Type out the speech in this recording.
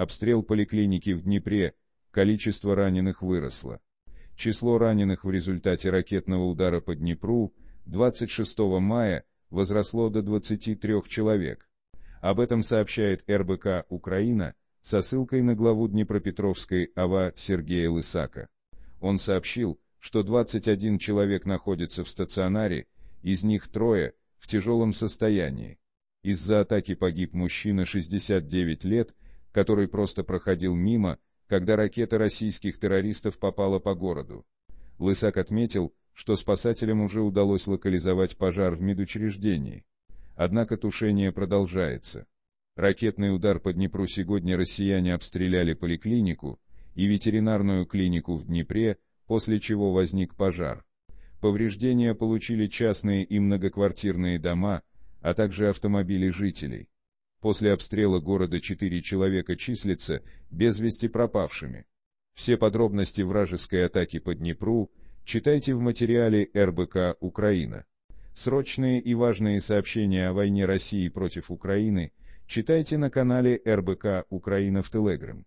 Обстрел поликлиники в Днепре, количество раненых выросло. Число раненых в результате ракетного удара по Днепру 26 мая возросло до 23 человек. Об этом сообщает РБК «Украина» со ссылкой на главу Днепропетровской АВА Сергея Лысака. Он сообщил, что 21 человек находится в стационаре, из них трое в тяжелом состоянии. Из-за атаки погиб мужчина 69 лет, который просто проходил мимо, когда ракета российских террористов попала по городу. Лысак отметил, что спасателям уже удалось локализовать пожар в медучреждении. Однако тушение продолжается. Ракетный удар по Днепру сегодня россияне обстреляли поликлинику и ветеринарную клинику в Днепре, после чего возник пожар. Повреждения получили частные и многоквартирные дома, а также автомобили жителей. После обстрела города четыре человека числятся без вести пропавшими. Все подробности вражеской атаки по Днепру читайте в материале РБК «Украина». Срочные и важные сообщения о войне России против Украины читайте на канале РБК «Украина» в Телеграм.